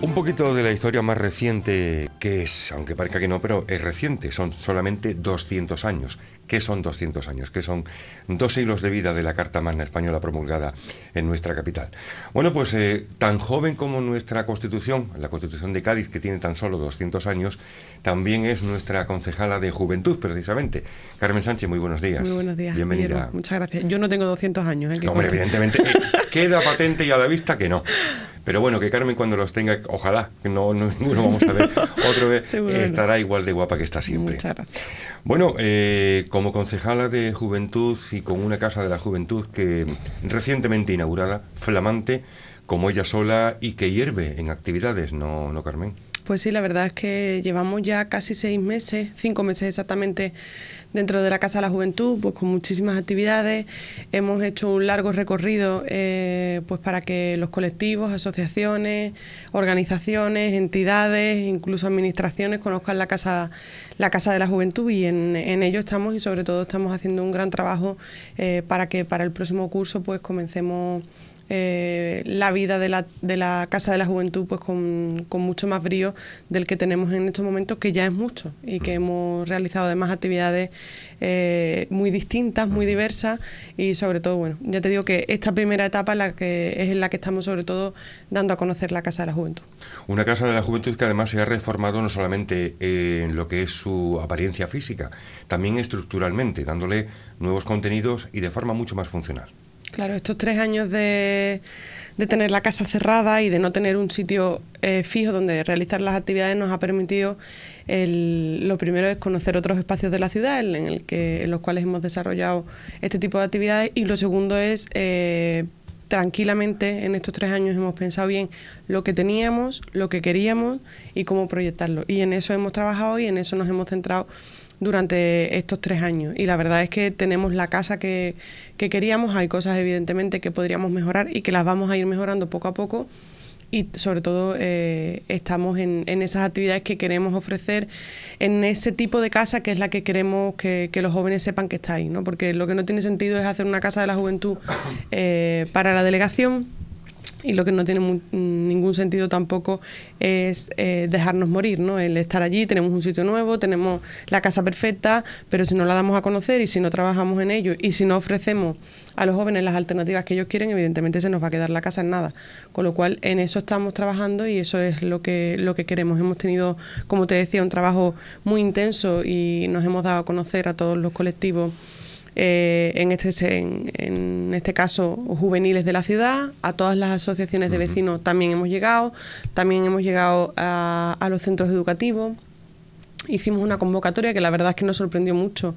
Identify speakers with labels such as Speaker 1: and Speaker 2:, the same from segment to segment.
Speaker 1: Un poquito de la historia más reciente que es, aunque parezca que no, pero es reciente, son solamente 200 años. ¿Qué son 200 años? que son dos siglos de vida de la Carta Magna Española promulgada en nuestra capital? Bueno, pues eh, tan joven como nuestra Constitución, la Constitución de Cádiz, que tiene tan solo 200 años, también es nuestra concejala de Juventud, precisamente. Carmen Sánchez, muy buenos días. Muy buenos días. Bienvenida. muchas
Speaker 2: gracias. Yo no tengo 200 años. ¿eh? hombre, evidentemente
Speaker 1: eh, queda patente y a la vista que no. Pero bueno, que Carmen cuando los tenga, ojalá, que no, no, vamos a ver otra vez, estará igual de guapa que está siempre. Muchas gracias. Bueno, eh, como concejala de juventud y con una casa de la juventud que recientemente inaugurada, flamante, como ella sola y que hierve en actividades, ¿no, no Carmen?
Speaker 2: Pues sí, la verdad es que llevamos ya casi seis meses, cinco meses exactamente dentro de la Casa de la Juventud, pues con muchísimas actividades. Hemos hecho un largo recorrido eh, pues para que los colectivos, asociaciones, organizaciones, entidades, incluso administraciones conozcan la Casa, la casa de la Juventud y en, ello estamos y sobre todo estamos haciendo un gran trabajo eh, para que para el próximo curso pues comencemos eh, la vida de la, de la Casa de la Juventud pues con, mucho más brío del que tenemos en estos momentos, que ya es mucho y que hemos realizado además actividades eh, muy distintas, muy diversas y sobre todo, bueno, ya te digo que esta primera etapa la que, es en la que estamos sobre todo dando a conocer la Casa de la Juventud.
Speaker 1: Una Casa de la Juventud que además se ha reformado no solamente eh, en lo que es su apariencia física, también estructuralmente, dándole nuevos contenidos y de forma mucho más funcional.
Speaker 2: Claro, estos tres años de, de tener la casa cerrada y de no tener un sitio eh, fijo donde realizar las actividades nos ha permitido el, lo primero es conocer otros espacios de la ciudad en, el que, en los cuales hemos desarrollado este tipo de actividades y lo segundo es eh, tranquilamente en estos tres años hemos pensado bien lo que teníamos, lo que queríamos y cómo proyectarlo. Y en eso hemos trabajado y en eso nos hemos centrado durante estos tres años. Y la verdad es que tenemos la casa que, que queríamos, hay cosas evidentemente que podríamos mejorar y que las vamos a ir mejorando poco a poco y sobre todo eh, estamos en, esas actividades que queremos ofrecer en ese tipo de casa que es la que queremos que, los jóvenes sepan que está ahí, ¿no? porque lo que no tiene sentido es hacer una casa de la juventud eh, para la delegación y lo que no tiene ningún sentido tampoco es eh, dejarnos morir, ¿no? El estar allí, tenemos un sitio nuevo, tenemos la casa perfecta, pero si no la damos a conocer y si no trabajamos en ello y si no ofrecemos a los jóvenes las alternativas que ellos quieren, evidentemente se nos va a quedar la casa en nada. Con lo cual, en eso estamos trabajando y eso es lo que, lo que queremos. Hemos tenido, como te decía, un trabajo muy intenso y nos hemos dado a conocer a todos los colectivos eh, en, este, en, en, este caso juveniles de la ciudad, a todas las asociaciones de vecinos también hemos llegado, también hemos llegado a los centros educativos hicimos una convocatoria que la verdad es que nos sorprendió mucho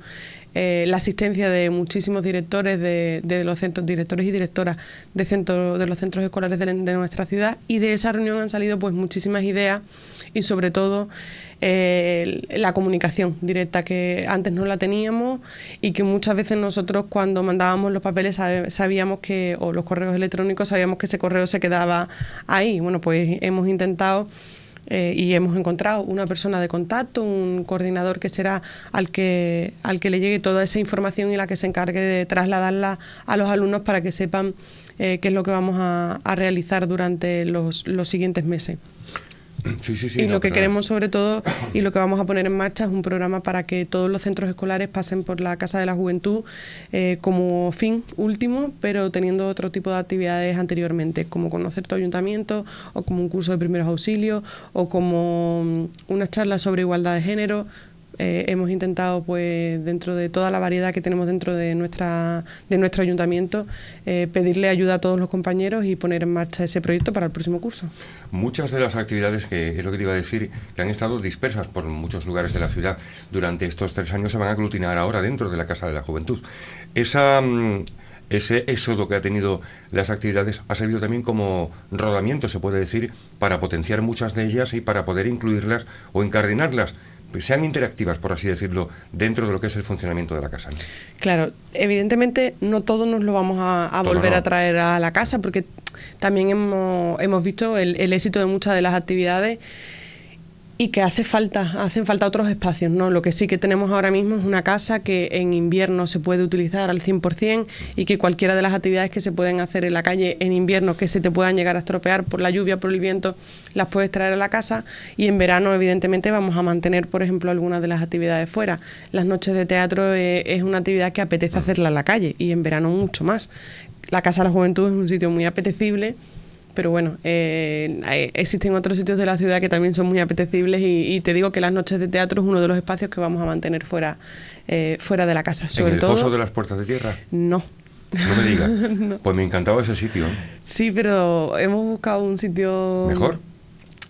Speaker 2: eh, la asistencia de muchísimos directores de, los centros, directores y directoras de, centro, de los centros escolares de, nuestra ciudad y de esa reunión han salido pues muchísimas ideas y sobre todo eh, la comunicación directa que antes no la teníamos y que muchas veces nosotros cuando mandábamos los papeles sabíamos que o los correos electrónicos sabíamos que ese correo se quedaba ahí. Bueno, pues hemos intentado eh, y hemos encontrado una persona de contacto, un coordinador que será al que, al que le llegue toda esa información y la que se encargue de trasladarla a los alumnos para que sepan eh, qué es lo que vamos a, a realizar durante los siguientes meses y lo que queremos sobre todo y lo que vamos a poner en marcha es un programa para que todos los centros escolares pasen por la Casa de la Juventud eh, como fin último, pero teniendo otro tipo de actividades anteriormente, como conocer tu ayuntamiento o como un curso de primeros auxilios o como una charla sobre igualdad de género, eh, hemos intentado, pues, dentro de toda la variedad que tenemos dentro de nuestra de nuestro ayuntamiento, eh, pedirle ayuda a todos los compañeros y poner en marcha ese proyecto para el próximo curso.
Speaker 1: Muchas de las actividades que es lo que te iba a decir, que han estado dispersas por muchos lugares de la ciudad durante estos tres años, se van a aglutinar ahora dentro de la Casa de la Juventud. Esa mm, ese éxodo que ha tenido las actividades ha servido también como rodamiento, se puede decir, para potenciar muchas de ellas y para poder incluirlas o encardinarlas sean interactivas, por así decirlo, dentro de lo que es el funcionamiento de la casa.
Speaker 2: Claro, evidentemente no todos nos lo vamos a, volver a traer a la casa porque también hemos, visto el éxito de muchas de las actividades y que hace falta, hacen falta otros espacios, ¿no? Lo que sí que tenemos ahora mismo es una casa que en invierno se puede utilizar al 100% y que cualquiera de las actividades que se pueden hacer en la calle en invierno que se te puedan llegar a estropear por la lluvia, por el viento, las puedes traer a la casa y en verano evidentemente vamos a mantener, por ejemplo, algunas de las actividades fuera. Las noches de teatro eh, es una actividad que apetece hacerla en la calle y en verano mucho más. La Casa de la Juventud es un sitio muy apetecible pero bueno, eh, existen otros sitios de la ciudad que también son muy apetecibles y, te digo que las noches de teatro es uno de los espacios que vamos a mantener fuera, eh, fuera de la casa. Sobre ¿En el foso de
Speaker 1: las puertas de tierra?
Speaker 2: No. No me digas.
Speaker 1: Pues me encantaba ese sitio. ¿eh?
Speaker 2: Sí, pero hemos buscado un sitio... ¿Mejor?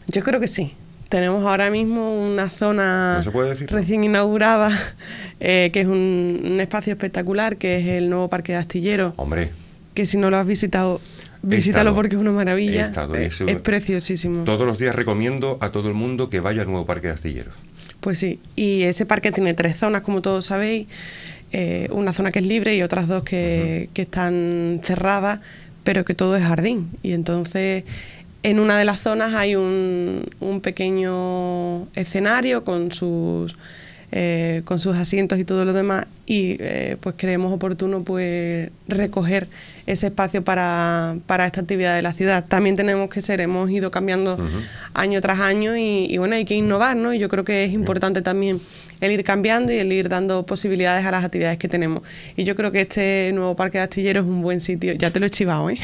Speaker 2: Yo creo que sí tenemos ahora mismo una zona recién inaugurada, que es un, un, espacio espectacular, que es el nuevo Parque de Astillero. Hombre. Que si no lo has visitado,
Speaker 1: Visítalo porque
Speaker 2: es una maravilla. Eh, es, preciosísimo. Todos
Speaker 1: los días recomiendo a todo el mundo que vaya al nuevo Parque de Astilleros.
Speaker 2: Pues sí, y ese parque tiene tres zonas, como todos sabéis. Eh, una zona que es libre y otras dos que, están cerradas, pero que todo es jardín. Y entonces en una de las zonas hay un pequeño escenario con sus eh, con sus asientos y todo lo demás y eh, pues creemos oportuno pues recoger ese espacio para, esta actividad de la ciudad. También tenemos que ser, hemos ido cambiando año tras año y, bueno, hay que innovar, ¿no? Y yo creo que es importante también el ir cambiando y el ir dando posibilidades a las actividades que tenemos. Y yo creo que este nuevo parque de astilleros es un buen sitio, ya te lo he chivado, ¿eh?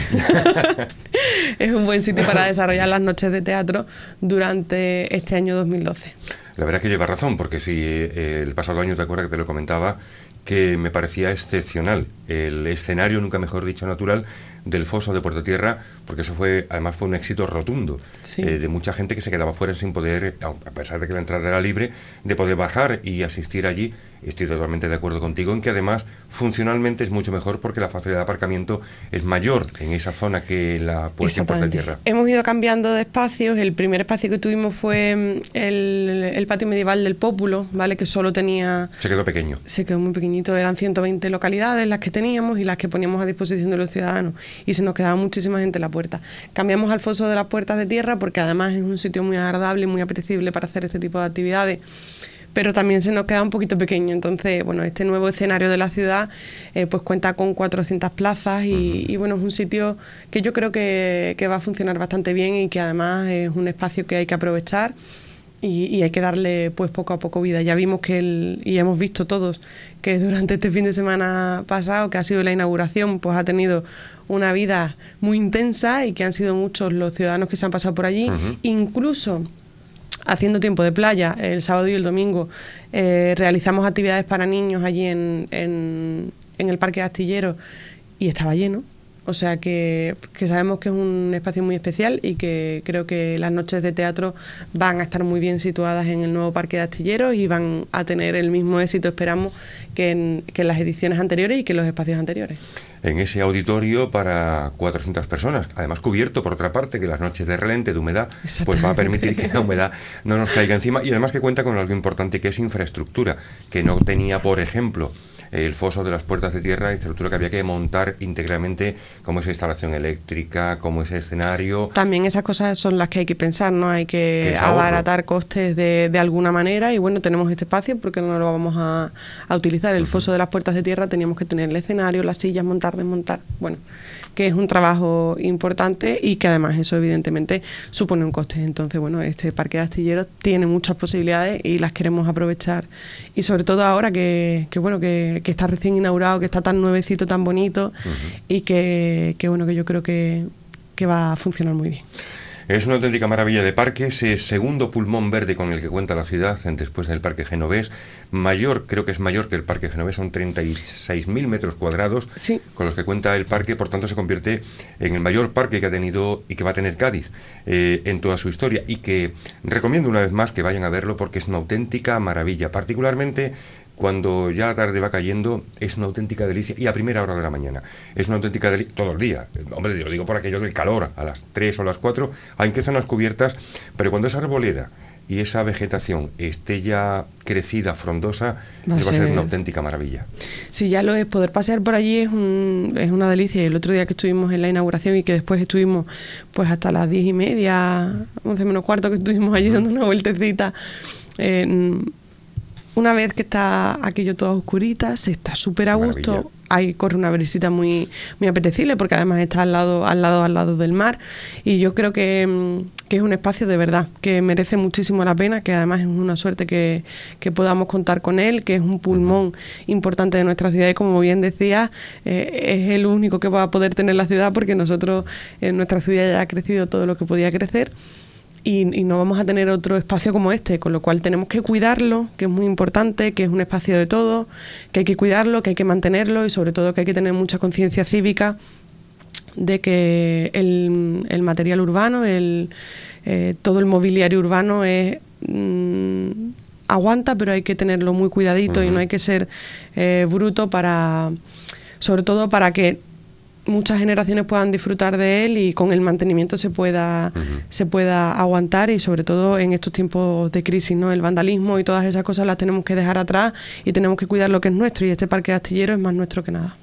Speaker 2: es un buen sitio para desarrollar las noches de teatro durante este año 2012.
Speaker 1: La verdad que lleva razón, porque si eh, el pasado año te acuerdas que te lo comentaba, que me parecía excepcional el escenario, nunca mejor dicho, natural del foso de Puerto Tierra, porque eso fue, además fue un éxito rotundo eh, de mucha gente que se quedaba fuera sin poder, a pesar de que la entrada era libre, de poder bajar y asistir allí Estoy totalmente de acuerdo contigo en que además funcionalmente es mucho mejor porque la facilidad de aparcamiento es mayor en esa zona que la puerta de Tierra.
Speaker 2: Hemos ido cambiando de espacios. El primer espacio que tuvimos fue mm, el, el, patio medieval del Pópulo, ¿vale? Que solo tenía.
Speaker 1: Se quedó pequeño.
Speaker 2: Se quedó muy pequeñito. Eran 120 localidades las que teníamos y las que poníamos a disposición de los ciudadanos. Y se nos quedaba muchísima gente en la puerta. Cambiamos al foso de las puertas de tierra porque además es un sitio muy agradable y muy apetecible para hacer este tipo de actividades pero también se nos queda un poquito pequeño. Entonces, bueno, este nuevo escenario de la ciudad eh, pues cuenta con 400 plazas y, bueno, es un sitio que yo creo que, va a funcionar bastante bien y que además es un espacio que hay que aprovechar. Y, hay que darle pues poco a poco vida. Ya vimos que el, y hemos visto todos que durante este fin de semana pasado, que ha sido la inauguración, pues ha tenido una vida muy intensa y que han sido muchos los ciudadanos que se han pasado por allí, incluso haciendo tiempo de playa. El sábado y el domingo eh, realizamos actividades para niños allí en, en, en el Parque de Astillero y estaba lleno. O sea que, sabemos que es un espacio muy especial y que creo que las noches de teatro van a estar muy bien situadas en el nuevo Parque de Astilleros y van a tener el mismo éxito, esperamos, que que en las ediciones anteriores y que en los espacios anteriores.
Speaker 1: En ese auditorio para 400 personas, además cubierto por otra parte, que las noches de relente, de humedad, pues va a permitir que la humedad no nos caiga encima y además que cuenta con algo importante que es infraestructura, que no tenía, por ejemplo, el foso de las puertas de tierra, estructura que había que montar íntegramente, como esa instalación eléctrica, como ese escenario.
Speaker 2: También esas cosas son las que hay que pensar, ¿no? Hay que, abaratar costes de, de, alguna manera y bueno, tenemos este espacio porque no lo vamos a, utilizar. El foso de las puertas de tierra teníamos que tener el escenario, las sillas, montar, desmontar. Bueno, que es un trabajo importante y que además eso evidentemente supone un coste. Entonces, bueno, este parque de astilleros tiene muchas posibilidades y las queremos aprovechar. Y sobre todo ahora que, que bueno, que, está recién inaugurado, que está tan nuevecito, tan bonito y que, que, bueno, que yo creo que va a funcionar muy bien.
Speaker 1: Es una auténtica maravilla de parque, ese segundo pulmón verde con el que cuenta la ciudad después del Parque Genovés. Mayor, creo que es mayor que el Parque Genovés, son 36.000 metros cuadrados con los que cuenta el parque, por tanto se convierte en el mayor parque que ha tenido y que va a tener Cádiz eh, en toda su historia y que recomiendo una vez más que vayan a verlo porque es una auténtica maravilla, particularmente cuando ya la tarde va cayendo, es una auténtica delicia, y a primera hora de la mañana, es una auténtica delicia, todo el día, hombre, yo lo digo por aquello del calor, a las 3 o las 4, que empiezan las cubiertas, pero cuando esa arboleda y esa vegetación esté ya crecida, frondosa, va a, ser una auténtica maravilla.
Speaker 2: Sí, ya lo es. Poder pasear por allí es, un, es una delicia. El otro día que estuvimos en la inauguración y que después estuvimos pues hasta las diez y media, 11 menos cuarto que estuvimos allí dando una vueltecita. Eh, una vez que está aquello todo oscurita, se está súper a gusto. Ahí corre una brisita muy, muy apetecible porque además está al lado, al lado, al lado del mar. Y yo creo mm, que, es un espacio de verdad que merece muchísimo la pena, que además es una suerte que, que podamos contar con él, que es un pulmón importante de nuestra ciudad y como bien decía, eh, es el único que va a poder tener la ciudad porque nosotros en nuestra ciudad ya ha crecido todo lo que podía crecer y, no vamos a tener otro espacio como este, con lo cual tenemos que cuidarlo, que es muy importante, que es un espacio de todo que hay que cuidarlo, que hay que mantenerlo y sobre todo que hay que tener mucha conciencia cívica de que el, material urbano, el, eh, todo el mobiliario urbano es... Mm, aguanta, pero hay que tenerlo muy cuidadito y no hay que ser eh, bruto para, sobre todo para que muchas generaciones puedan disfrutar de él y con el mantenimiento se pueda, se pueda aguantar y sobre todo en estos tiempos de crisis, ¿no? El vandalismo y todas esas cosas las tenemos que dejar atrás y tenemos que cuidar lo que es nuestro y este parque de astilleros es más nuestro que nada.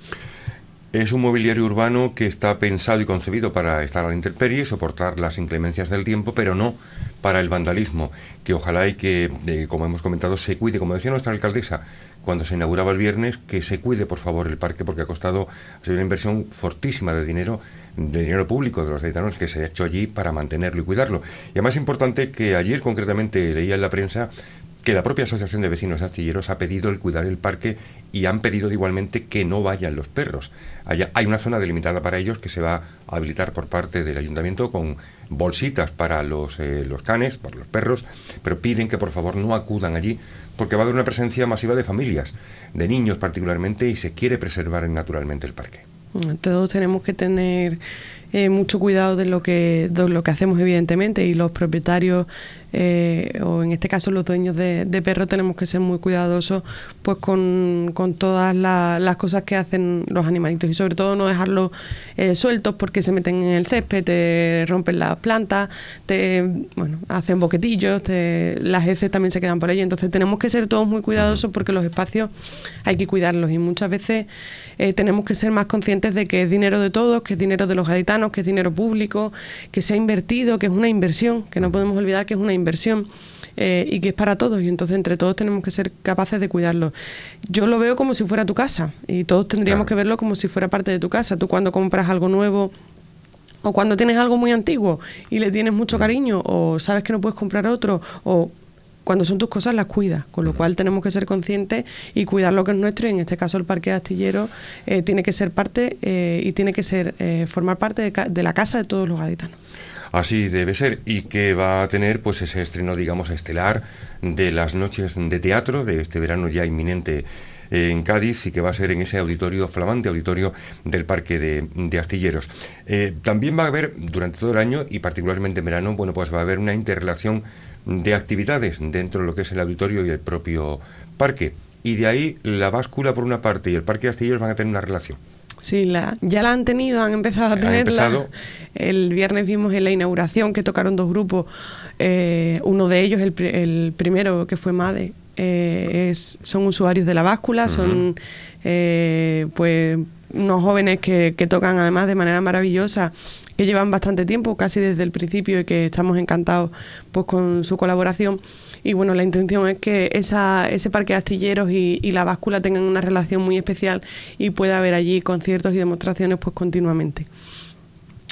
Speaker 1: Es un mobiliario urbano que está pensado y concebido para estar a la intemperie y soportar las inclemencias del tiempo, pero no para el vandalismo, que ojalá y que, eh, como hemos comentado, se cuide. Como decía nuestra alcaldesa, cuando se inauguraba el viernes, que se cuide, por favor, el parque, porque ha costado ha una inversión fortísima de dinero, de dinero público de los ciudadanos que se ha hecho allí para mantenerlo y cuidarlo. Y además es importante que ayer, concretamente, leía en la prensa que la propia Asociación de Vecinos Astilleros ha pedido el cuidar el parque y han pedido igualmente que no vayan los perros. hay una zona delimitada para ellos que se va a habilitar por parte del ayuntamiento con bolsitas para los, eh, los canes, para los perros, pero piden que por favor no acudan allí porque va a haber una presencia masiva de familias, de niños particularmente, y se quiere preservar naturalmente el parque.
Speaker 2: Todos tenemos que tener eh, mucho cuidado de lo, que, lo que hacemos, evidentemente, y los propietarios, eh, o en este caso los dueños de, perros, tenemos que ser muy cuidadosos pues con, todas las cosas que hacen los animalitos y sobre todo no dejarlos eh, sueltos porque se meten en el césped, te rompen las plantas, te bueno, hacen boquetillos, te, las heces también se quedan por ahí. Entonces tenemos que ser todos muy cuidadosos porque los espacios hay que cuidarlos y muchas veces tenemos que ser más conscientes de que es dinero de todos, que es dinero de los gaditanos que es dinero público, que se ha invertido, que es una inversión, que no podemos olvidar que es una inversión eh, y que es para todos. Y entonces entre todos tenemos que ser capaces de cuidarlo. Yo lo veo como si fuera tu casa y todos tendríamos que verlo como si fuera parte de tu casa. Tú cuando compras algo nuevo o cuando tienes algo muy antiguo y le tienes mucho mm. cariño o sabes que no puedes comprar otro o cuando son tus cosas las cuidas, con lo cual tenemos que ser conscientes y cuidar lo que es nuestro y en este caso el parque de astillero eh, tiene que ser parte eh, y tiene que ser eh, formar parte de, la casa de todos los gaditanos.
Speaker 1: Así debe ser y que va a tener pues ese estreno digamos estelar de las noches de teatro de este verano ya inminente en Cádiz y que va a ser en ese auditorio flamante, auditorio del Parque de, de Astilleros. también va a haber durante todo el año y particularmente en verano, bueno, pues va a haber una interrelación de actividades dentro de lo que es el auditorio y el propio parque. Y de ahí la báscula por una parte y el parque de Astilleros van a tener una relación.
Speaker 2: Sí, la, ya la han tenido, han empezado a tenerla. El viernes vimos en la inauguración que tocaron dos grupos. Eh, uno de ellos, el, primero que fue MADE, eh, son usuarios de la báscula, son eh, pues unos jóvenes que, tocan además de manera maravillosa que llevan bastante tiempo, casi desde el principio, y que estamos encantados pues, con su colaboración. Y bueno, la intención es que esa, ese parque de astilleros y, la báscula tengan una relación muy especial y pueda haber allí conciertos y demostraciones pues continuamente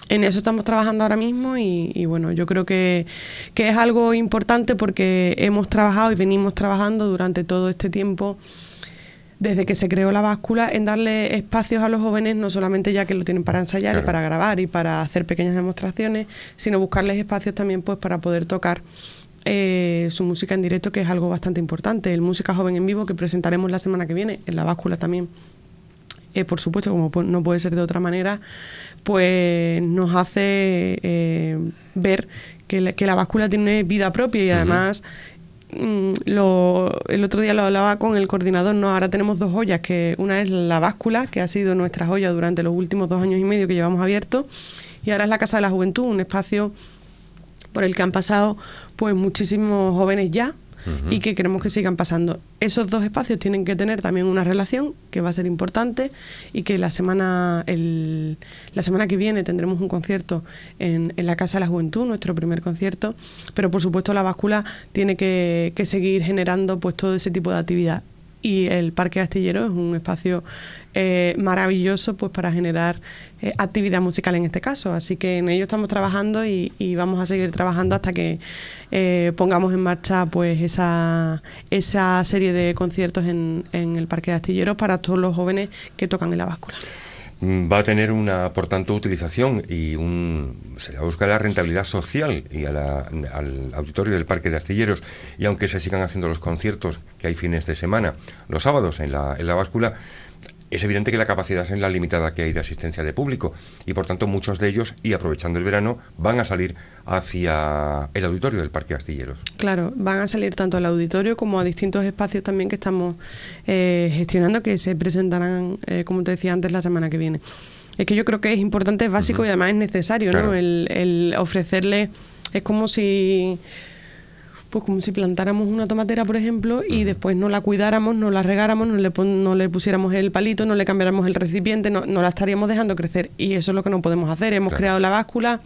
Speaker 2: en eso estamos trabajando ahora mismo y, bueno, yo creo que, que, es algo importante porque hemos trabajado y venimos trabajando durante todo este tiempo desde que se creó la báscula en darle espacios a los jóvenes, no solamente ya que lo tienen para ensayar y para grabar y para hacer pequeñas demostraciones, sino buscarles espacios también pues para poder tocar. Eh, su música en directo, que es algo bastante importante. El Música Joven en Vivo, que presentaremos la semana que viene, en la báscula también. Eh, por supuesto, como no puede ser de otra manera, pues nos hace eh, ver que la, báscula tiene vida propia y además Mm, lo, el otro día lo hablaba con el coordinador, ¿no? Ahora tenemos dos joyas. que una es la báscula, que ha sido nuestra joya durante los últimos dos años y medio que llevamos abierto, y ahora es la Casa de la Juventud, un espacio por el que han pasado pues muchísimos jóvenes ya, y que queremos que sigan pasando. Esos dos espacios tienen que tener también una relación que va a ser importante y que la semana, el, la semana que viene tendremos un concierto en, la Casa de la Juventud, nuestro primer concierto, pero por supuesto la báscula tiene que, que seguir generando pues todo ese tipo de actividad y el Parque Astillero es un espacio eh, maravilloso pues para generar eh, actividad musical en este caso. Así que en ello estamos trabajando y, vamos a seguir trabajando hasta que eh, pongamos en marcha pues esa, esa serie de conciertos en, el Parque de Astilleros para todos los jóvenes que tocan en la báscula
Speaker 1: mm, va a tener una, por tanto, utilización y un, se le busca la rentabilidad social y al auditorio del Parque de Astilleros. Y aunque se sigan haciendo los conciertos, que hay fines de semana, los sábados en la, en la báscula, es evidente que la capacidad es la limitada que hay de asistencia de público y por tanto muchos de ellos, y aprovechando el verano, van a salir hacia el auditorio del Parque Astilleros.
Speaker 2: Claro, van a salir tanto al auditorio como a distintos espacios también que estamos eh, gestionando que se presentarán, eh, como te decía antes, la semana que viene. Es que yo creo que es importante, es básico y además es necesario, ¿no? El, el ofrecerle, es como si pues como si plantáramos una tomatera, por ejemplo, y después no la cuidáramos, no la regáramos, no le, no le pusiéramos el palito, no le cambiáramos el recipiente, no, la estaríamos dejando crecer. Y eso es lo que no podemos hacer. Hemos creado la báscula,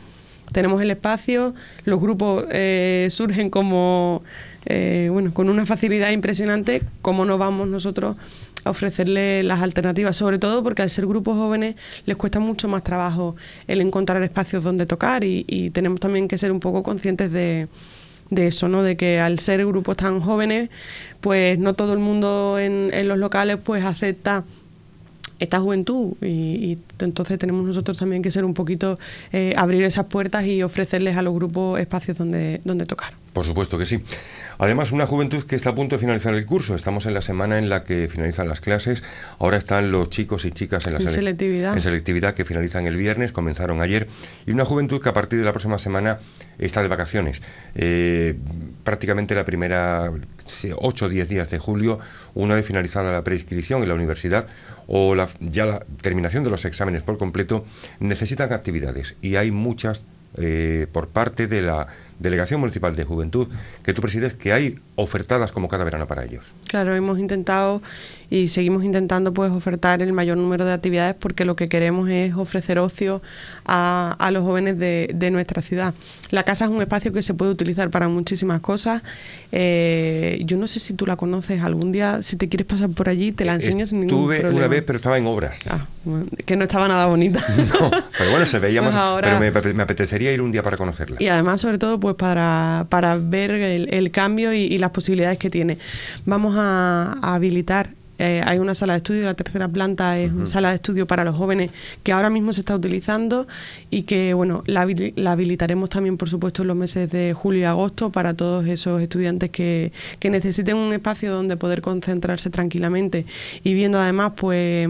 Speaker 2: tenemos el espacio, los grupos eh, surgen como, eh, bueno, con una facilidad impresionante. ¿Cómo no vamos nosotros a ofrecerle las alternativas? Sobre todo porque al ser grupos jóvenes les cuesta mucho más trabajo el encontrar espacios donde tocar y tenemos también que ser un poco conscientes de de eso, ¿no? De que al ser grupos tan jóvenes, pues no todo el mundo en, en los locales pues acepta esta juventud y, entonces tenemos nosotros también que ser un poquito eh, abrir esas puertas y ofrecerles a los grupos espacios donde, donde tocar.
Speaker 1: Por supuesto que sí. Además, una juventud que está a punto de finalizar el curso. Estamos en la semana en la que finalizan las clases. Ahora están los chicos y chicas en la en selectividad. que finalizan el viernes, comenzaron ayer. Y una juventud que a partir de la próxima semana está de vacaciones. Eh, prácticamente la primera 8 o 10 días de julio, una vez finalizada la preinscripción en la universidad o la, ya la terminación de los exámenes por completo, necesitan actividades. Y hay muchas eh, por parte de la Delegación Municipal de Juventud que tú presides, que hay ofertadas como cada verano para ellos.
Speaker 2: Claro, hemos intentado y seguimos intentando pues ofertar el mayor número de actividades porque lo que queremos es ofrecer ocio a, los jóvenes de, nuestra ciudad. La casa es un espacio que se puede utilizar para muchísimas cosas. Eh, yo no sé si tú la conoces algún día, si te quieres pasar por allí, te la eh, enseño sin ningún problema. una vez,
Speaker 1: pero estaba en obras. Ah,
Speaker 2: que no estaba nada bonita.
Speaker 1: pero bueno, se veía pues más. Pero me, apetecería ir un día para conocerla.
Speaker 2: Y además, sobre todo, pues para, ver el, cambio y, las posibilidades que tiene. Vamos a, habilitar eh, hay una sala de estudio, la tercera planta es una sala de estudio para los jóvenes que ahora mismo se está utilizando y que bueno la, habilitaremos también por supuesto en los meses de julio y agosto para todos esos estudiantes que, que necesiten un espacio donde poder concentrarse tranquilamente y viendo además pues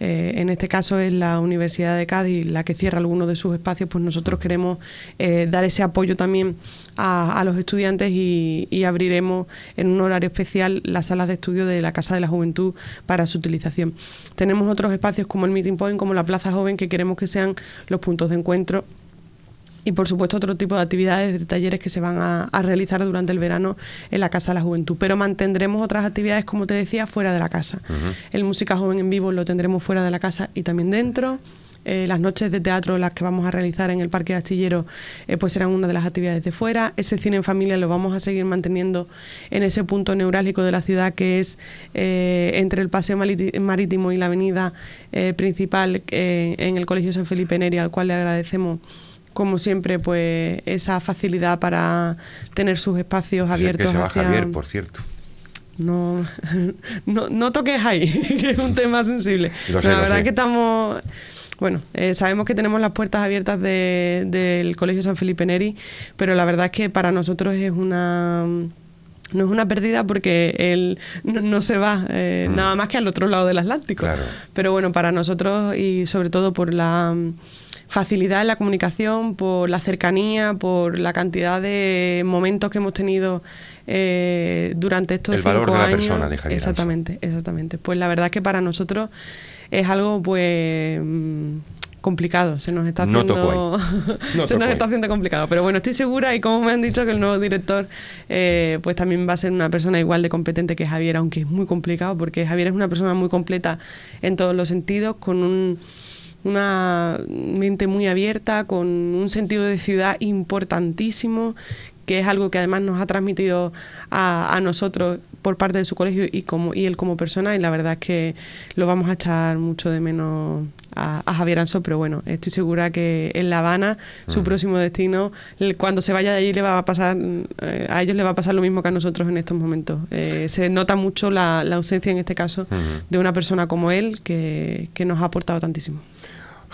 Speaker 2: eh, en este caso es la Universidad de Cádiz la que cierra algunos de sus espacios, pues nosotros queremos eh, dar ese apoyo también a, los estudiantes y, y, abriremos en un horario especial las salas de estudio de la Casa de la Juventud para su utilización. Tenemos otros espacios como el Meeting Point, como la Plaza Joven, que queremos que sean los puntos de encuentro y por supuesto otro tipo de actividades, de talleres que se van a, realizar durante el verano en la Casa de la Juventud. Pero mantendremos otras actividades, como te decía, fuera de la casa. El Música Joven en Vivo lo tendremos fuera de la casa y también dentro. Eh, las noches de teatro, las que vamos a realizar en el Parque de Astillero, eh, pues serán una de las actividades de fuera. Ese cine en familia lo vamos a seguir manteniendo en ese punto neurálgico de la ciudad que es eh, entre el Paseo Marítimo y la avenida principal en el Colegio San Felipe Neri, al cual le agradecemos como siempre, pues esa facilidad para tener sus espacios abiertos. Javier, por cierto. No, toques ahí, que es un tema sensible. la verdad es que estamos... Bueno, eh, sabemos que tenemos las puertas abiertas del Colegio San Felipe Neri, pero la verdad es que para nosotros es una no es una pérdida porque él no, se va eh, mm. nada más que al otro lado del Atlántico. Pero bueno, para nosotros y sobre todo por la facilidad en la comunicación, por la cercanía, por la cantidad de momentos que hemos tenido eh, durante estos El valor de la persona, Exactamente, exactamente. Pues la verdad es que para nosotros es algo pues mm, complicado, se nos está haciendo se nos está haciendo complicado, pero bueno, estoy segura y como me han dicho que el nuevo director eh, pues también va a ser una persona igual de competente que Javier, aunque es muy complicado porque Javier es una persona muy completa en todos los sentidos con un una mente muy abierta, con un sentido de ciudad importantísimo, que es algo que además nos ha transmitido a, nosotros por parte de su colegio y, como, y él como persona, y la verdad es que lo vamos a echar mucho de menos a, Javier Anso, pero bueno, estoy segura que en La Habana, su próximo destino, cuando se vaya de allí le va a pasar, eh, a ellos le va a pasar lo mismo que a nosotros en estos momentos. Eh, se nota mucho la, ausencia en este caso de una persona como él que, que nos ha aportado tantísimo.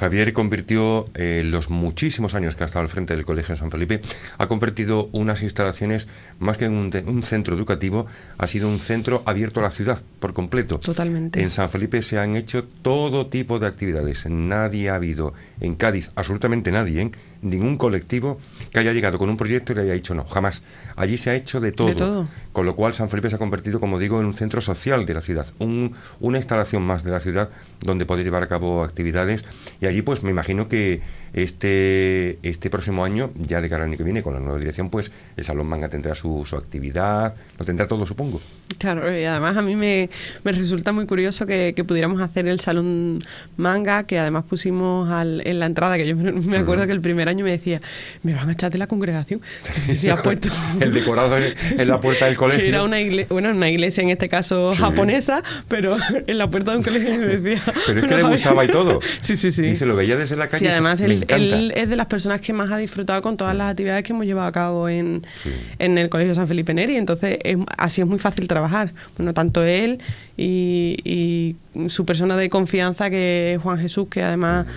Speaker 1: Javier convirtió eh, los muchísimos años que ha estado al frente del Colegio de San Felipe, ha convertido unas instalaciones más que en un, centro educativo, ha sido un centro abierto a la ciudad por completo. Totalmente. En San Felipe se han hecho todo tipo de actividades. Nadie ha habido en Cádiz, absolutamente nadie, ¿eh? ningún colectivo que haya llegado con un proyecto y le haya dicho no, jamás. Allí se ha hecho de todo. Con lo cual San Felipe se ha convertido, como digo, en un centro social de la ciudad, un, una instalación más de la ciudad donde poder llevar a cabo actividades y allí, pues me imagino que este, este próximo año, ya de cara al año que viene, con la nueva dirección, pues el Salón Manga tendrá su, actividad, lo tendrá todo, supongo.
Speaker 2: Claro, y además a mí me, resulta muy curioso que, pudiéramos hacer el Salón Manga, que además pusimos al, en la entrada, que yo me acuerdo que el primer año me decía, me van a echar de la congregación.
Speaker 1: puesto... el decorado en, la puerta del colegio. Era una,
Speaker 2: bueno, una iglesia, en este caso japonesa, pero en la puerta de un colegio me decía... Pero es que le gustaba y todo.
Speaker 1: sí, sí, sí se lo veía desde la calle. Sí, además, él,
Speaker 2: es de las personas que más ha disfrutado con todas mm. las actividades que hemos llevado a cabo en, en el Colegio San Felipe Neri. Entonces, así es muy fácil trabajar. Bueno, tanto él y, su persona de confianza, que es Juan Jesús, que además mm.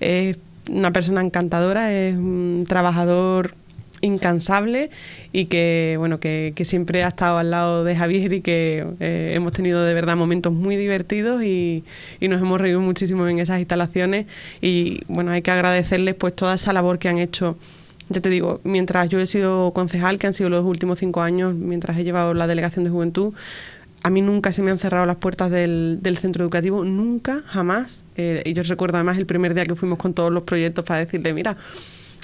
Speaker 2: es una persona encantadora, es un trabajador incansable y que bueno que, siempre ha estado al lado de Javier y que eh, hemos tenido de verdad momentos muy divertidos y, nos hemos reído muchísimo en esas instalaciones y bueno hay que agradecerles pues toda esa labor que han hecho ya te digo, mientras yo he sido concejal, que han sido los últimos cinco años, mientras he llevado la delegación de juventud, a mí nunca se me han cerrado las puertas del, centro educativo, nunca, jamás. Eh, y yo recuerdo además el primer día que fuimos con todos los proyectos para decirle, mira,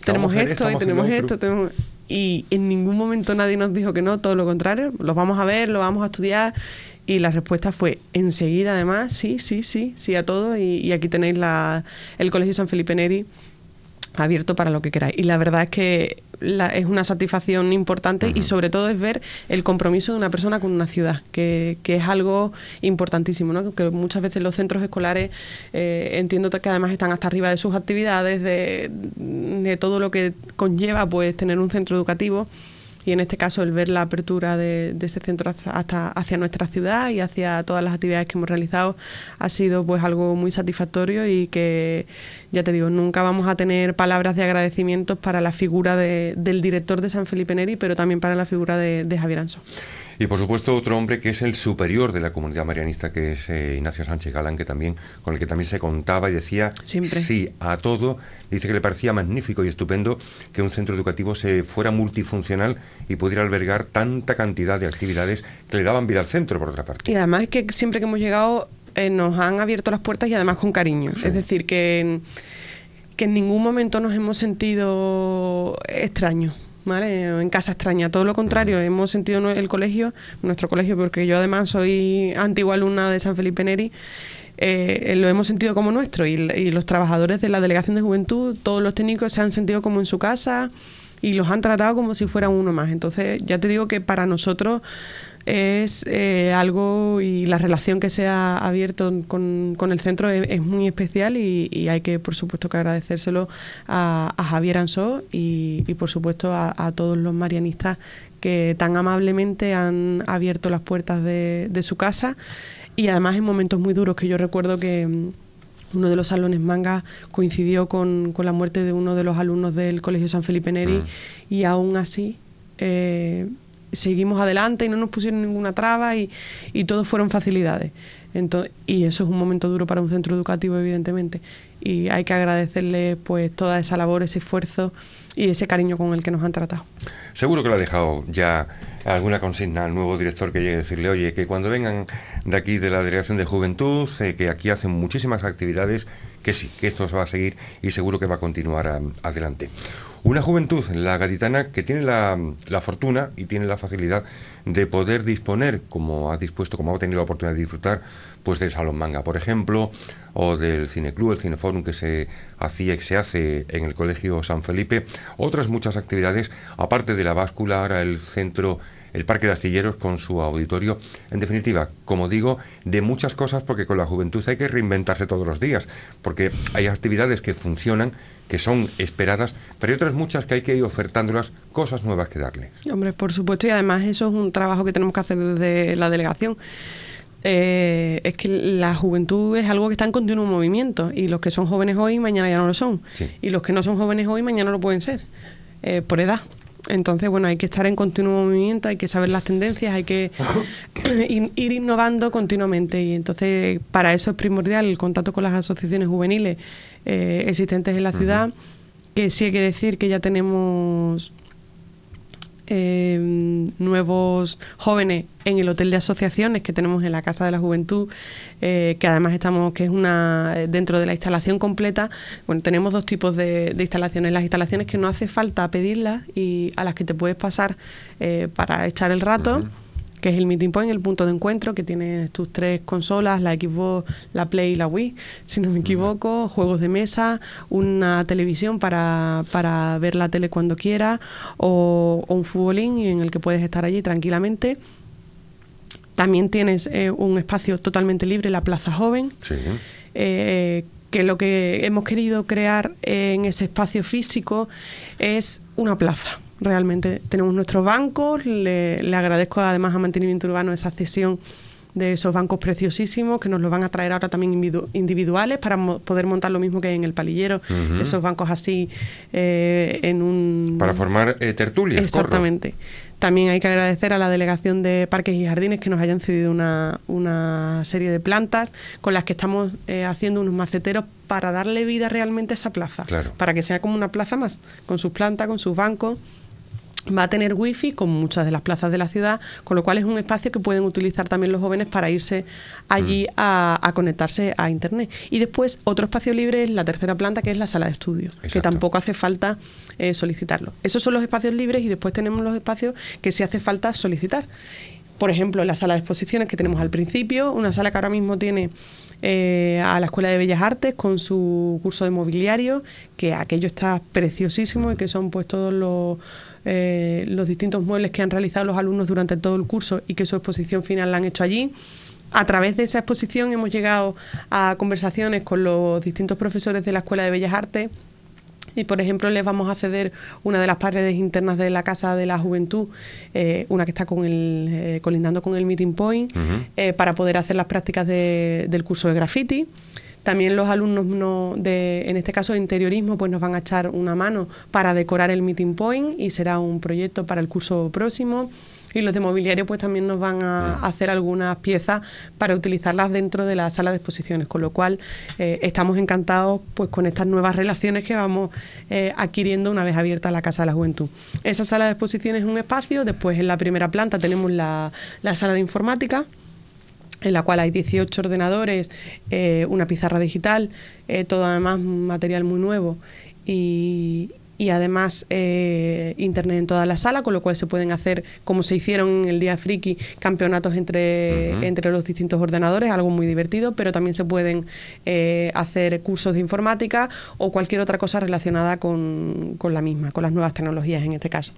Speaker 1: tenemos esto, y tenemos esto,
Speaker 2: Y en ningún momento nadie nos dijo que no, todo lo contrario, los vamos a ver, los vamos a estudiar. Y la respuesta fue enseguida, además, sí, sí, sí, sí a todo. Y, y aquí tenéis la, el Colegio San Felipe Neri abierto para lo que queráis. Y la verdad es que es una satisfacción importante y sobre todo es ver el compromiso de una persona con una ciudad, que, que es algo importantísimo, ¿no? que muchas veces los centros escolares eh, entiendo que además están hasta arriba de sus actividades, de, de todo lo que conlleva pues tener un centro educativo y en este caso el ver la apertura de, este centro hasta hacia nuestra ciudad y hacia todas las actividades que hemos realizado ha sido pues algo muy satisfactorio y que ya te digo nunca vamos a tener palabras de agradecimiento para la figura del director de San Felipe Neri pero también para la figura de Javier Anso.
Speaker 1: Y por supuesto otro hombre que es el superior de la comunidad marianista, que es eh, Ignacio Sánchez Galán, que también, con el que también se contaba y decía Siempre. sí a todo. Dice que le parecía magnífico y estupendo que un centro educativo se fuera multifuncional y pudiera albergar tanta cantidad de actividades que le daban vida al centro, por otra parte.
Speaker 2: Y además es que siempre que hemos llegado eh, nos han abierto las puertas y además con cariño. Es decir, que, que en ningún momento nos hemos sentido extraños. ¿vale? En casa extraña, todo lo contrario, hemos sentido el colegio, nuestro colegio, porque yo además soy antigua alumna de San Felipe Neri, eh, eh, lo hemos sentido como nuestro y, los trabajadores de la Delegación de Juventud, todos los técnicos se han sentido como en su casa y los han tratado como si fueran uno más. Entonces, ya te digo que para nosotros es eh, algo y la relación que se ha abierto con, el centro es, muy especial y, hay que, por supuesto, que agradecérselo a, Javier Ansó y, por supuesto, a, todos los marianistas que tan amablemente han abierto las puertas de, su casa y además en momentos muy duros que yo recuerdo que mm, uno de los salones manga coincidió con, con la muerte de uno de los alumnos del Colegio San Felipe Neri mm. y aún así eh, seguimos adelante y no nos pusieron ninguna traba y, y todo fueron facilidades. Entonces, y eso es un momento duro para un centro educativo, evidentemente. Y hay que agradecerle pues toda esa labor, ese esfuerzo y ese cariño con el que nos han tratado.
Speaker 1: Seguro que lo ha dejado ya alguna consigna al nuevo director que llegue a decirle, oye, que cuando vengan de aquí de la Delegación de Juventud, que aquí hacen muchísimas actividades, que sí, que esto se va a seguir y seguro que va a continuar adelante. Una juventud, la gaditana, que tiene la, fortuna y tiene la facilidad de poder disponer, como ha dispuesto, como ha tenido la oportunidad de disfrutar, pues del Salón Manga, por ejemplo, o del Cineclub, el Cineforum que se hacía y que se hace en el Colegio San Felipe, otras muchas actividades, aparte de la báscula, ahora el centro el Parque de Astilleros con su auditorio. En definitiva, como digo, de muchas cosas porque con la juventud hay que reinventarse todos los días, porque hay actividades que funcionan, que son esperadas, pero hay otras muchas que hay que ir ofertándolas, cosas nuevas que darle.
Speaker 2: Hombre, por supuesto, y además eso es un trabajo que tenemos que hacer desde la delegación. Eh, es que la juventud es algo que está en continuo movimiento y los que son jóvenes hoy mañana ya no lo son y los que no son jóvenes hoy mañana lo pueden ser eh, por edad. Entonces, bueno, hay que estar en continuo movimiento, hay que saber las tendencias, hay que ir innovando continuamente. Y entonces, para eso es primordial el contacto con las asociaciones juveniles eh, existentes en la ciudad, que sí hay que decir que ya tenemos Em, nuevos jóvenes en el hotel de asociaciones que tenemos en la Casa de la Juventud, eh, que además estamos, que es una, eh, dentro de la instalación completa, bueno, tenemos dos tipos de, instalaciones. Las instalaciones que no hace falta pedirlas y a las que te puedes pasar eh, para echar el rato que es el Meeting Point, el punto de encuentro, que tiene tus tres consolas, la Xbox, la Play y la Wii, si no me equivoco, juegos de mesa, una televisión para, ver la tele cuando quieras... o, un futbolín en el que puedes estar allí tranquilamente. También tienes eh, un espacio totalmente libre, la Plaza Joven, eh, que lo que hemos querido crear en ese espacio físico es una plaza. Realmente tenemos nuestros bancos, le, agradezco además a Mantenimiento Urbano esa cesión de esos bancos preciosísimos que nos los van a traer ahora también individuales para poder montar lo mismo que en el palillero, esos bancos así eh, en un... Para formar
Speaker 1: eh, tertulias. Exactamente.
Speaker 2: También hay que agradecer a la Delegación de Parques y Jardines que nos hayan cedido una, una serie de plantas con las que estamos eh, haciendo unos maceteros para darle vida realmente a esa plaza, para que sea como una plaza más, con sus plantas, con sus bancos va a tener wifi con muchas de las plazas de la ciudad, con lo cual es un espacio que pueden utilizar también los jóvenes para irse allí mm. a, conectarse a internet. Y después otro espacio libre es la tercera planta, que es la sala de estudio, que tampoco hace falta eh, solicitarlo. Esos son los espacios libres y después tenemos los espacios que sí hace falta solicitar. Por ejemplo, la sala de exposiciones que tenemos al principio, una sala que ahora mismo tiene eh, a la Escuela de Bellas Artes con su curso de mobiliario, que aquello está preciosísimo y que son pues todos los, eh, los distintos muebles que han realizado los alumnos durante todo el curso y que su exposición final la han hecho allí. A través de esa exposición hemos llegado a conversaciones con los distintos profesores de la Escuela de Bellas Artes y por ejemplo les vamos a ceder una de las paredes internas de la Casa de la Juventud, eh, una que está con el, eh, colindando con el Meeting Point, eh, para poder hacer las prácticas de, del curso de graffiti. También los alumnos de, en este caso de interiorismo, pues nos van a echar una mano para decorar el meeting point y será un proyecto para el curso próximo y los de mobiliario pues también nos van a mm. hacer algunas piezas para utilizarlas dentro de la sala de exposiciones, con lo cual eh, estamos encantados pues con estas nuevas relaciones que vamos eh, adquiriendo una vez abierta la Casa de la Juventud. Esa sala de exposiciones es un espacio, después en la primera planta tenemos la, la sala de informática en la cual hay 18 ordenadores, eh, una pizarra digital, todo además material muy nuevo y, y además eh, internet en toda la sala, con lo cual se pueden hacer, como se hicieron en el día friki, campeonatos entre, entre los distintos ordenadores, algo muy divertido, pero también se pueden eh, hacer cursos de informática o cualquier otra cosa relacionada con, con la misma, con las nuevas tecnologías en este caso.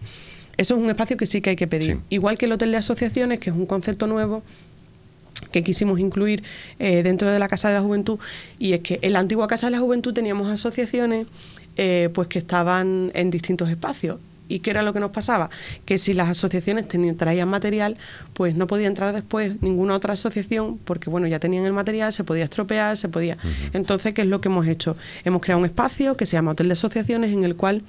Speaker 2: Eso es un espacio que sí que hay que pedir. Igual que el hotel de asociaciones, que es un concepto nuevo, que quisimos incluir eh, dentro de la Casa de la Juventud y es que en la antigua Casa de la Juventud teníamos asociaciones eh, pues que estaban en distintos espacios. ¿Y qué era lo que nos pasaba? Que si las asociaciones tenían, traían material, pues no podía entrar después ninguna otra asociación, porque bueno, ya tenían el material, se podía estropear, se podía. Entonces, ¿qué es lo que hemos hecho? Hemos creado un espacio que se llama Hotel de Asociaciones, en el cual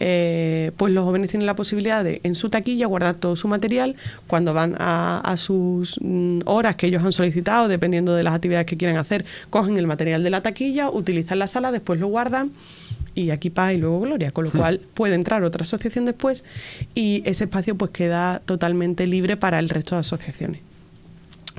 Speaker 2: eh, pues los jóvenes tienen la posibilidad de en su taquilla guardar todo su material cuando van a, sus mm, horas que ellos han solicitado, dependiendo de las actividades que quieran hacer, cogen el material de la taquilla, utilizan la sala, después lo guardan y aquí paz y luego gloria, con lo hmm. cual puede entrar otra asociación después y ese espacio pues queda totalmente libre para el resto de asociaciones.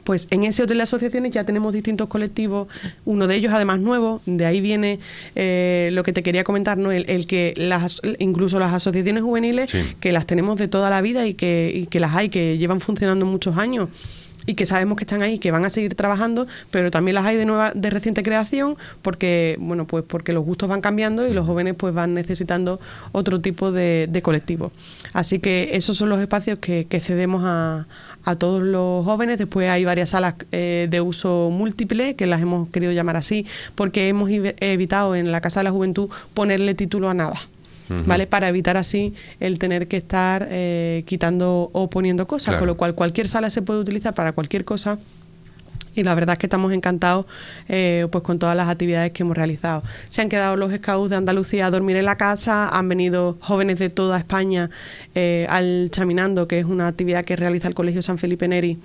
Speaker 2: Pues en ese hotel de asociaciones ya tenemos distintos colectivos, uno de ellos además nuevo, de ahí viene eh, lo que te quería comentar, ¿no? el, que las, incluso las asociaciones juveniles, que las tenemos de toda la vida y que, y que las hay, que llevan funcionando muchos años y que sabemos que están ahí, que van a seguir trabajando, pero también las hay de nueva, de reciente creación, porque bueno, pues porque los gustos van cambiando y los jóvenes pues van necesitando otro tipo de, colectivo. Así que esos son los espacios que, cedemos a, a todos los jóvenes. Después hay varias salas eh, de uso múltiple, que las hemos querido llamar así, porque hemos evitado en la Casa de la Juventud ponerle título a nada. ¿vale? Para evitar así el tener que estar eh, quitando o poniendo cosas, con lo cual cualquier sala se puede utilizar para cualquier cosa y la verdad es que estamos encantados eh, pues con todas las actividades que hemos realizado. Se han quedado los scouts de Andalucía a dormir en la casa, han venido jóvenes de toda España eh, al Chaminando, que es una actividad que realiza el Colegio San Felipe Neri,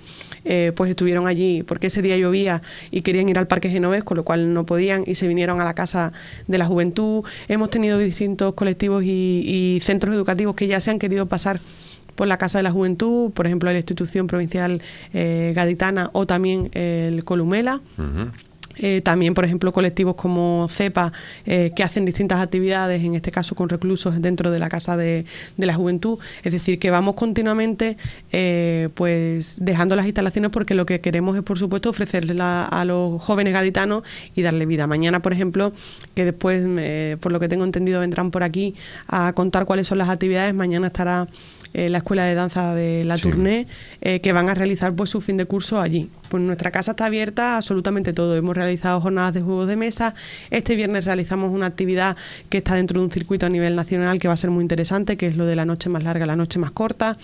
Speaker 2: eh, pues estuvieron allí porque ese día llovía y querían ir al Parque Genovés, con lo cual no podían y se vinieron a la Casa de la Juventud. Hemos tenido distintos colectivos y centros educativos que ya se han querido pasar por la Casa de la Juventud, por ejemplo, la institución provincial eh, gaditana o también el Columela. Eh, también, por ejemplo, colectivos como CEPA, eh, que hacen distintas actividades, en este caso con reclusos dentro de la Casa de, la Juventud. Es decir, que vamos continuamente pues dejando las instalaciones porque lo que queremos es, por supuesto, ofrecerle a los jóvenes gaditanos y darle vida. Mañana, por ejemplo, que después, por lo que tengo entendido, vendrán por aquí a contar cuáles son las actividades. Mañana estará eh, la Escuela de Danza de la Tournée, eh, que van a realizar pues su fin de curso allí. Pues nuestra casa está abierta absolutamente todo. Hemos realizado jornadas de juegos de mesa. Este viernes realizamos una actividad que está dentro de un circuito a nivel nacional que va a ser muy interesante, que es lo de la noche más larga, la noche más corta.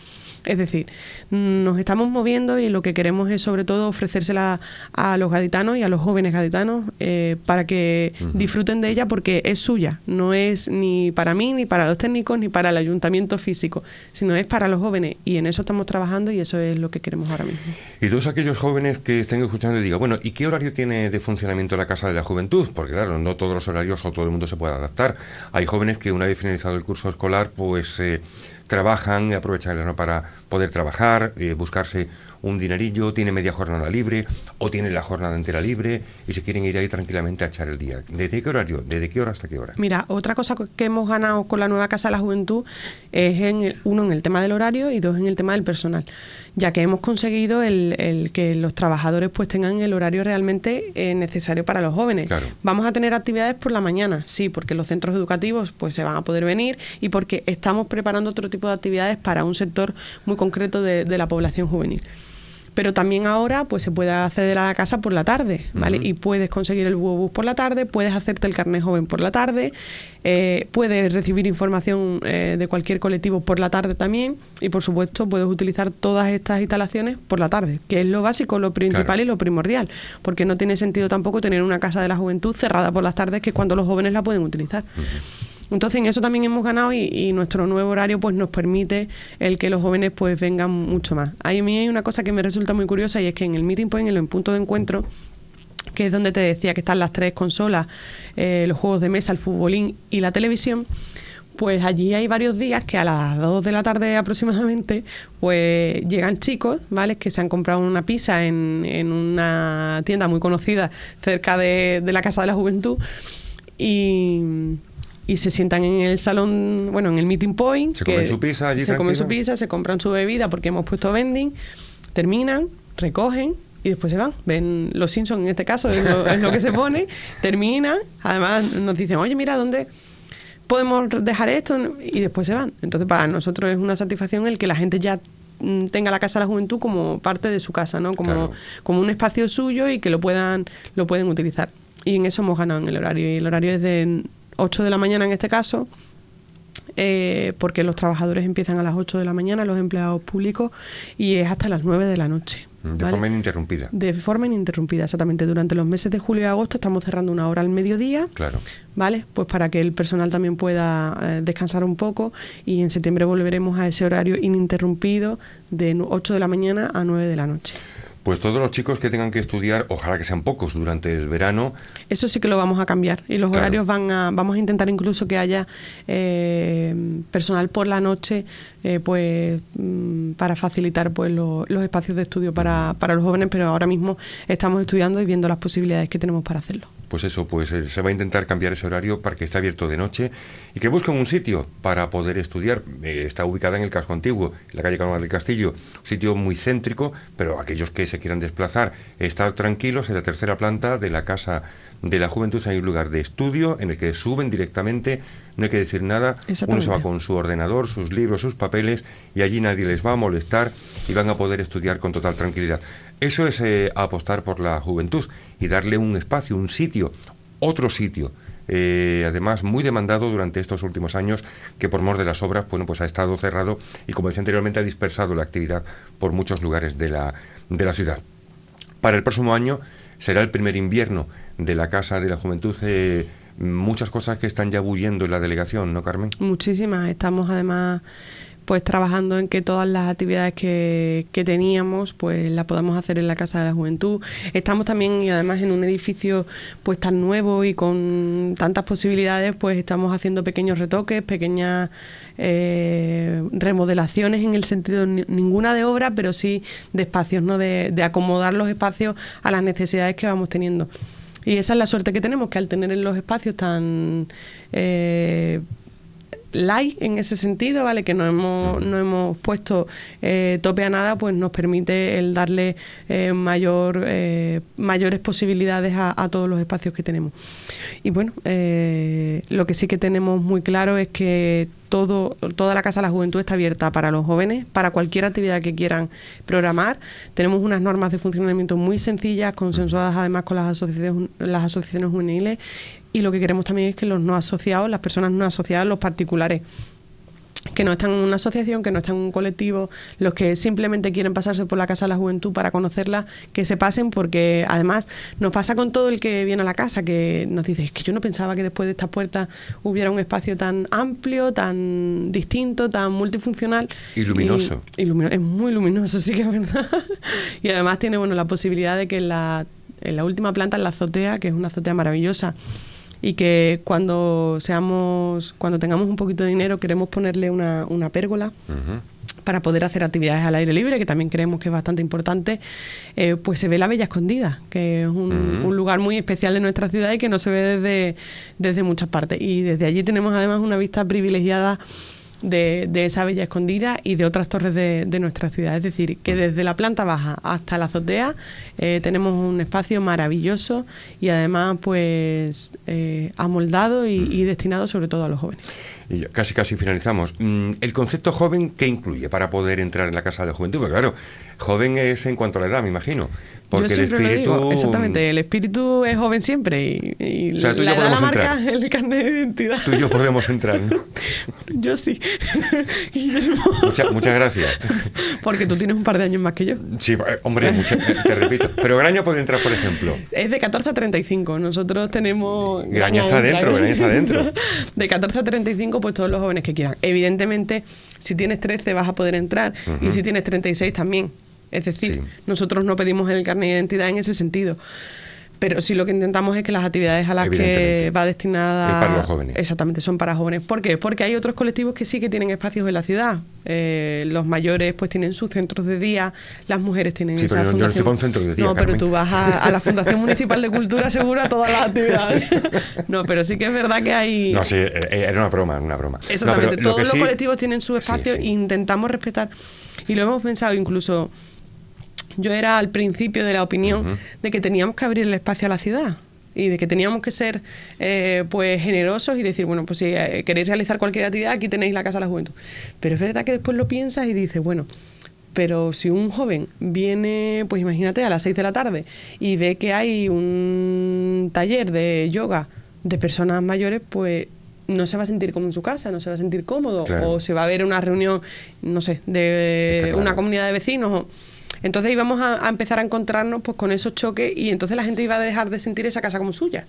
Speaker 2: Es decir, nos estamos moviendo y lo que queremos es sobre todo ofrecérsela a los gaditanos y a los jóvenes gaditanos eh, para que disfruten de ella porque es suya, no es ni para mí, ni para los técnicos, ni para el ayuntamiento físico, sino es para los jóvenes y en eso estamos trabajando y eso es lo que queremos ahora mismo.
Speaker 1: Y todos aquellos jóvenes que estén escuchando y digan, bueno, ¿y qué horario tiene de funcionamiento la Casa de la Juventud? Porque claro, no todos los horarios o todo el mundo se puede adaptar. Hay jóvenes que una vez finalizado el curso escolar, pues... Eh, trabajan, aprovechan el para poder trabajar, y eh, buscarse un dinerillo, tiene media jornada libre o tiene la jornada entera libre y se quieren ir ahí tranquilamente a echar el día. ¿Desde qué horario? ¿Desde qué hora hasta qué hora?
Speaker 2: Mira, otra cosa que hemos ganado con la nueva Casa de la Juventud es en uno en el tema del horario y dos en el tema del personal, ya que hemos conseguido el, que los trabajadores pues tengan el horario realmente eh, necesario para los jóvenes. Vamos a tener actividades por la mañana, sí, porque los centros educativos pues se van a poder venir y porque estamos preparando otro tipo de actividades para un sector muy concreto de la población juvenil pero también ahora pues se puede acceder a la casa por la tarde, ¿vale? Y puedes conseguir el bus por la tarde, puedes hacerte el carnet joven por la tarde, eh, puedes recibir información eh, de cualquier colectivo por la tarde también y por supuesto puedes utilizar todas estas instalaciones por la tarde, que es lo básico, lo principal y lo primordial, porque no tiene sentido tampoco tener una casa de la juventud cerrada por las tardes que cuando los jóvenes la pueden utilizar. Entonces en eso también hemos ganado y, nuestro nuevo horario pues nos permite el que los jóvenes pues vengan mucho más. A mí hay una cosa que me resulta muy curiosa y es que en el meeting point, en el punto de encuentro, que es donde te decía que están las tres consolas, eh, los juegos de mesa, el futbolín y la televisión, pues allí hay varios días que a las 2 de la tarde aproximadamente, pues llegan chicos, ¿vale? Que se han comprado una pizza en, una tienda muy conocida cerca de, de la Casa de la Juventud y y se sientan en el salón, bueno, en el meeting point. Se comen su pizza allí. Se comen su pizza, se compran su bebida porque hemos puesto vending, terminan, recogen y después se van. Ven los Simpsons en este caso, es lo, que se pone, terminan, además nos dicen, oye, mira, ¿dónde podemos dejar esto? Y después se van. Entonces para nosotros es una satisfacción el que la gente ya mm, tenga la casa de la juventud como parte de su casa, ¿no? Como, como un espacio suyo y que lo puedan, lo pueden utilizar. Y en eso hemos ganado en el horario. Y el horario es de 8 de la mañana en este caso, eh, porque los trabajadores empiezan a las 8 de la mañana, los empleados públicos, y es hasta las 9 de la noche.
Speaker 1: De forma ininterrumpida.
Speaker 2: De forma ininterrumpida, exactamente. Durante los meses de julio y agosto estamos cerrando una hora al mediodía. Claro. ¿Vale? Pues para que el personal también pueda eh, descansar un poco y en septiembre volveremos a ese horario ininterrumpido de 8 de la mañana a 9 de la noche.
Speaker 1: Pues todos los chicos que tengan que estudiar, ojalá que sean pocos durante el verano. Eso sí que lo vamos
Speaker 2: a cambiar y los horarios van a, vamos a intentar incluso que haya eh, personal por la noche, eh, pues mm, para facilitar pues los espacios de estudio para, para los jóvenes, pero ahora mismo estamos estudiando y viendo las posibilidades que tenemos para hacerlo
Speaker 1: pues eso, pues eh, se va a intentar cambiar ese horario para que esté abierto de noche y que busquen un sitio para poder estudiar. Eh, está ubicada en el casco antiguo, en la calle Canova del Castillo, sitio muy céntrico, pero aquellos que se quieran desplazar, estar tranquilos en la tercera planta de la Casa de la Juventud, hay un lugar de estudio en el que suben directamente, no hay que decir nada, uno se va con su ordenador, sus libros, sus papeles y allí nadie les va a molestar y van a poder estudiar con total tranquilidad. Eso es eh, apostar por la juventud y darle un espacio, un sitio, otro sitio. Eh, además muy demandado durante estos últimos años que por mor de las obras bueno pues ha estado cerrado y como decía anteriormente ha dispersado la actividad por muchos lugares de la, de la ciudad para el próximo año será el primer invierno de la casa de la juventud eh, muchas cosas que están ya bulliendo en la delegación, ¿no, Carmen?
Speaker 2: Muchísimas. Estamos además pues trabajando en que todas las actividades que, teníamos pues las podamos hacer en la Casa de la Juventud. Estamos también y además en un edificio pues tan nuevo y con tantas posibilidades pues estamos haciendo pequeños retoques, pequeñas eh, remodelaciones en el sentido ninguna de obra pero sí de espacios, ¿no? de, acomodar los espacios a las necesidades que vamos teniendo. Y esa es la suerte que tenemos, que al tener en los espacios tan eh, ...like en ese sentido, ¿vale? Que no hemos, no hemos puesto eh, tope a nada, pues nos permite el darle eh, mayor, eh, mayores posibilidades a, todos los espacios que tenemos. Y bueno, lo que sí que tenemos muy claro es que todo, toda la Casa de la Juventud está abierta para los jóvenes, para cualquier actividad que quieran programar. Tenemos unas normas de funcionamiento muy sencillas, consensuadas además con las asociaciones, las asociaciones juveniles y lo que queremos también es que los no asociados, las personas no asociadas, los particulares que no están en una asociación, que no están en un colectivo, los que simplemente quieren pasarse por la Casa de la Juventud para conocerla, que se pasen, porque además nos pasa con todo el que viene a la casa, que nos dice, es que yo no pensaba que después de esta puerta hubiera un espacio tan amplio, tan distinto, tan multifuncional. Y luminoso. es muy luminoso, sí que es verdad. y además tiene bueno la posibilidad de que la, en la última planta, en la azotea, que es una azotea maravillosa, y que cuando seamos, cuando tengamos un poquito de dinero queremos ponerle una, una pérgola. para poder hacer actividades al aire libre, que también creemos que es bastante importante, eh, pues se ve la Bella Escondida, que es un, un, lugar muy especial de nuestra ciudad y que no se ve desde, desde muchas partes. Y desde allí tenemos además una vista privilegiada de, esa Bella Escondida y de otras torres de, nuestra ciudad. Es decir, que desde la planta baja hasta la azotea eh, tenemos un espacio maravilloso y además pues eh, amoldado mm. y, destinado sobre todo a los jóvenes.
Speaker 1: Y casi casi finalizamos. Mm, el concepto joven, ¿qué incluye para poder entrar en la Casa de la Juventud? Porque claro, joven es en cuanto a la edad, me imagino yo el espíritu... exactamente, el espíritu es joven
Speaker 2: siempre y, la, yo marca entrar. el carnet de identidad. Tú y yo podemos entrar, yo sí. muchas gracias. Porque tú tienes un par de años más que yo.
Speaker 1: Sí, eh, hombre, eh, te repito. Pero Graña puede entrar, por ejemplo.
Speaker 2: Es de 14 a 35, nosotros tenemos... Graña está dentro, Graña está dentro. De 14 a 35, pues todos los jóvenes que quieran. Evidentemente, si tienes 13 vas a poder entrar y si tienes 36 también. Es decir, nosotros no pedimos el carnet de identidad en ese sentido. Pero sí lo que intentamos es que las actividades a las que va destinada... Es para los jóvenes. Exactamente, son para jóvenes. ¿Por qué? Porque hay otros colectivos que sí que tienen espacios en la ciudad. Eh, los mayores pues tienen sus centros de día, las mujeres tienen esa pero Yo no, un centro de día, no pero tú vas a, la Fundación Municipal de Cultura seguro a todas las actividades. no, pero sí que es verdad que hay... No, sí,
Speaker 1: eh, eh, era una broma, una broma. Exactamente, todos los colectivos
Speaker 2: tienen su espacio e intentamos respetar. Y lo hemos pensado incluso yo era al principio de la opinión de que teníamos que abrir el espacio a la ciudad y de que teníamos que ser eh, pues generosos y decir, bueno, pues si eh, queréis realizar cualquier actividad, aquí tenéis la Casa de la Juventud. Pero es verdad que después lo piensas y dices, bueno, pero si un joven viene, pues imagínate, a las 6 de la tarde y ve que hay un taller de yoga de personas mayores, pues no se va a sentir como en su casa, no se va a sentir cómodo, o se va a ver una reunión, no sé, de una comunidad de vecinos. O, entonces íbamos a, empezar a encontrarnos pues, con esos choques y entonces la gente iba a dejar de sentir esa casa como suya.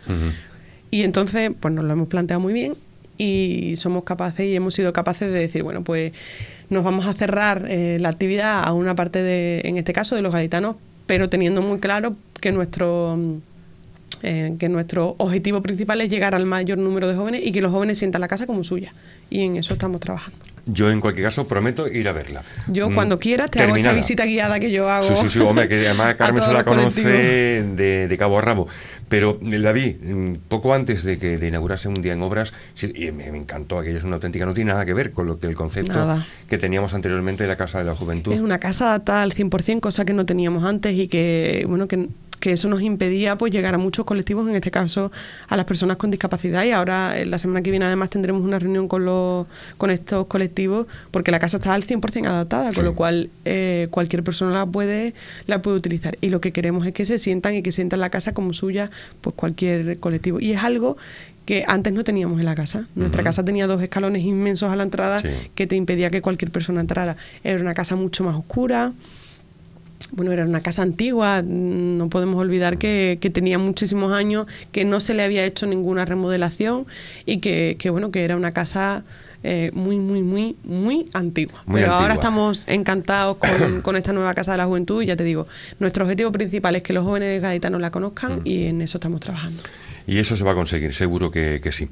Speaker 2: Y entonces, pues nos lo hemos planteado muy bien y somos capaces y hemos sido capaces de decir, bueno, pues nos vamos a cerrar eh, la actividad a una parte de, en este caso, de los gaditanos, pero teniendo muy claro que nuestro mm, eh, que nuestro objetivo principal es llegar al mayor número de jóvenes y que los jóvenes sientan la casa como suya. Y en eso estamos trabajando
Speaker 1: yo en cualquier caso prometo ir a verla. Yo mm, cuando quiera te hago esa visita
Speaker 2: guiada que yo hago. Sí, sí, sí, hombre, que
Speaker 1: además Carmen se la conoce de, cabo a rabo. Pero la vi mm, poco antes de que de inaugurase un día en obras y me, encantó. aquella es una auténtica, no tiene nada que ver con lo que el concepto que teníamos anteriormente de la Casa de la Juventud. Es una
Speaker 2: casa adaptada al 100%, cosa que no teníamos antes y que, bueno, que que eso nos impedía pues llegar a muchos colectivos, en este caso a las personas con discapacidad y ahora eh, la semana que viene además tendremos una reunión con los con estos colectivos porque la casa está al 100% adaptada, con lo cual eh, cualquier persona la puede la puede utilizar y lo que queremos es que se sientan y que sientan la casa como suya pues cualquier colectivo y es algo que antes no teníamos en la casa. Nuestra casa tenía dos escalones inmensos a la entrada que te impedía que cualquier persona entrara. Era una casa mucho más oscura, bueno, era una casa antigua, no podemos olvidar que, tenía muchísimos años, que no se le había hecho ninguna remodelación y que, bueno, que era una casa eh, muy, muy, muy, muy antigua. Pero ahora estamos encantados con, esta nueva Casa de la Juventud y ya te digo, nuestro objetivo principal es que los jóvenes gaditanos la conozcan mm. y en eso estamos trabajando
Speaker 1: y eso se va a conseguir, seguro que, sí.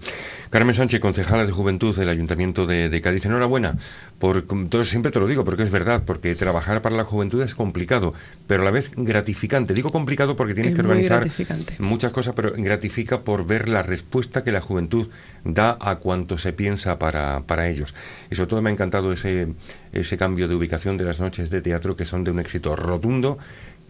Speaker 1: Carmen Sánchez, concejala de Juventud del Ayuntamiento de, Cádiz, enhorabuena. Por, todo, siempre te lo digo porque es verdad, porque trabajar para la juventud es complicado, pero a la vez gratificante. Digo complicado porque tienes que organizar muchas cosas, pero gratifica por ver la respuesta que la juventud da a cuanto se piensa para, para ellos. Y sobre todo me ha encantado ese, ese cambio de ubicación de las noches de teatro que son de un éxito rotundo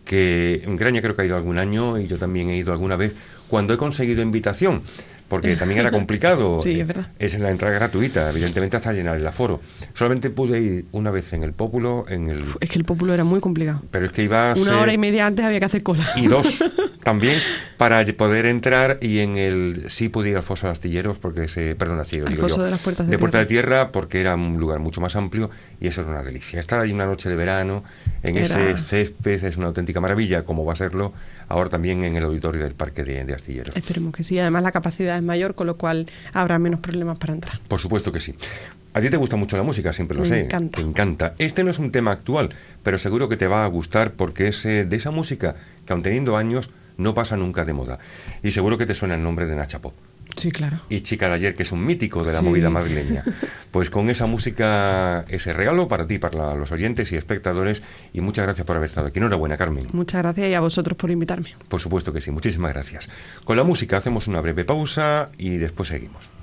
Speaker 1: que Graña creo que ha ido algún año y yo también he ido alguna vez cuando he conseguido invitación, porque también era complicado. Eh, es en la entrada gratuita, evidentemente hasta llenar el aforo. Solamente pude ir una vez en el Pópulo, en el... Es que el Pópulo era muy complicado. Pero es que ibas... Una hora y
Speaker 2: media antes había que hacer cola. Y dos,
Speaker 1: también para poder entrar y en el sí pudiera al foso de astilleros porque se perdón astilleros digo yo, de las puertas de, puerta de tierra porque era un lugar mucho más amplio y eso era una delicia estar ahí una noche de verano en ese césped es una auténtica maravilla como va a serlo ahora también en el auditorio del parque de, astilleros
Speaker 2: esperemos que sí además la capacidad es mayor con lo cual habrá menos problemas para entrar
Speaker 1: por supuesto que sí a ti te gusta mucho la música, siempre lo sé. Encanta. Te encanta. Este no es un tema actual, pero seguro que te va a gustar porque es eh, de esa música que aun teniendo años no pasa nunca de moda. Y seguro que te suena el nombre de Nacha Pop. Sí, claro. Y Chica de ayer, que es un mítico de la movida madrileña. Pues con esa música, ese regalo para ti, para los oyentes y espectadores. Y muchas gracias por haber estado aquí. Enhorabuena, Carmen.
Speaker 2: Muchas gracias y a vosotros por invitarme.
Speaker 1: Por supuesto que sí, muchísimas gracias. Con la música hacemos una breve pausa y después seguimos.